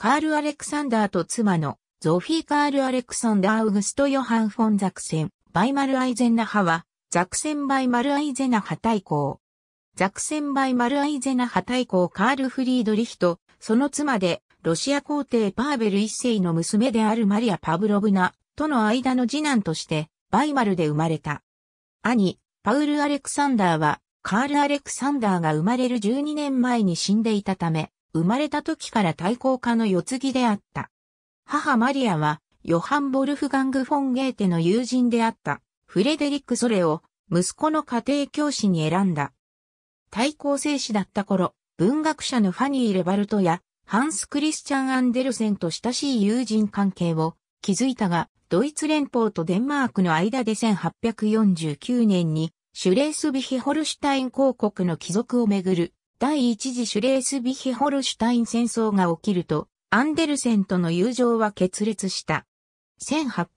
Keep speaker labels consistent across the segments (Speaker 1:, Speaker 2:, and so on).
Speaker 1: カール・アレクサンダーと妻のゾフィー・カール・アレクサンダー・ウグスト・ヨハン・フォン・ザクセン、バイマル・アイゼンナ派は、ザクセン・バイマル・アイゼナ派対抗。ザクセン・バイマル・アイゼナ派対抗カール・フリードリヒと、その妻で、ロシア皇帝パーベル一世の娘であるマリア・パブロブナとの間の次男として、バイマルで生まれた。兄、パウル・アレクサンダーは、カール・アレクサンダーが生まれる12年前に死んでいたため、生まれた時から対抗家の世継ぎであった。母マリアは、ヨハン・ボルフガング・フォン・ゲーテの友人であった、フレデリック・ソレを、息子の家庭教師に選んだ。対抗生死だった頃、文学者のファニー・レバルトや、ハンス・クリスチャン・アンデルセンと親しい友人関係を築いたが、ドイツ連邦とデンマークの間で1849年に、シュレースビヒホルシュタイン公国の帰属をめぐる第一次シュレースビヒホルシュタイン戦争が起きると、アンデルセンとの友情は決裂した。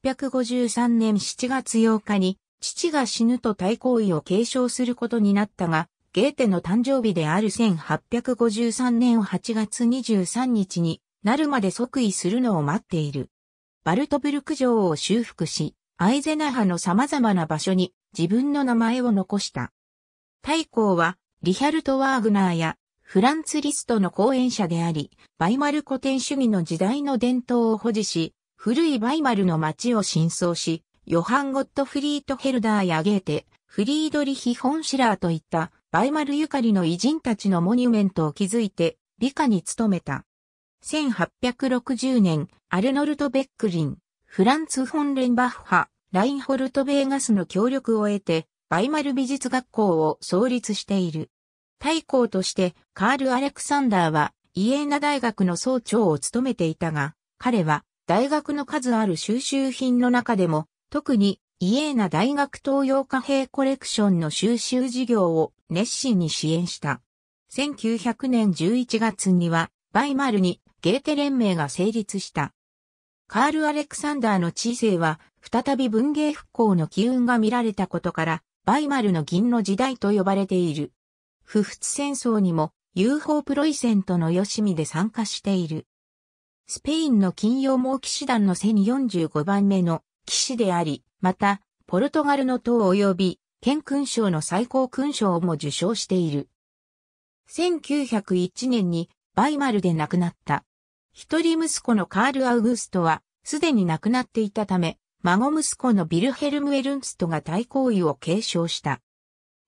Speaker 1: 1853年7月8日に、父が死ぬと対抗意を継承することになったが、ゲーテの誕生日である1853年8月23日になるまで即位するのを待っている。バルトブルク城を修復し、アイゼナハの様々な場所に自分の名前を残した。太閤はリヒャルト・ワーグナーやフランツ・リストの講演者であり、バイマル古典主義の時代の伝統を保持し、古いバイマルの街を真相し、ヨハン・ゴットフリート・ヘルダーやゲーテ、フリードリヒ・ホンシラーといったバイマルゆかりの偉人たちのモニュメントを築いて、美化に努めた。1860年、アルノルト・ベックリン、フランツ・フォン・レンバッハ、ラインホルト・ベーガスの協力を得て、バイマル美術学校を創立している。大校としてカール・アレクサンダーはイエーナ大学の総長を務めていたが、彼は大学の数ある収集品の中でも、特にイエーナ大学東洋貨幣コレクションの収集事業を熱心に支援した。1900年11月には、バイマルにゲーテ連盟が成立した。カール・アレクサンダーの知性は、再び文芸復興の機運が見られたことから、バイマルの銀の時代と呼ばれている。不仏戦争にも UFO プロイセントのよしみで参加している。スペインの金曜猛騎士団の1045番目の騎士であり、また、ポルトガルの党及び、県勲章の最高勲章も受賞している。1901年にバイマルで亡くなった。一人息子のカール・アウグストは、すでに亡くなっていたため、孫息子のビルヘルム・エルンストが大行為を継承した。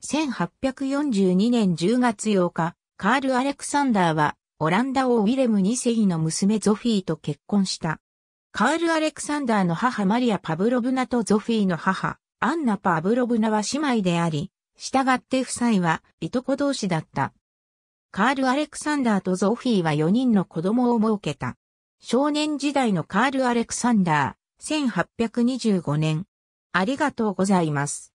Speaker 1: 1842年10月8日、カール・アレクサンダーは、オランダ王ウィレム2世の娘ゾフィーと結婚した。カール・アレクサンダーの母マリア・パブロブナとゾフィーの母、アンナ・パブロブナは姉妹であり、従って夫妻はいとこ同士だった。カール・アレクサンダーとゾフィーは4人の子供を設けた。少年時代のカール・アレクサンダー。1825年。ありがとうございます。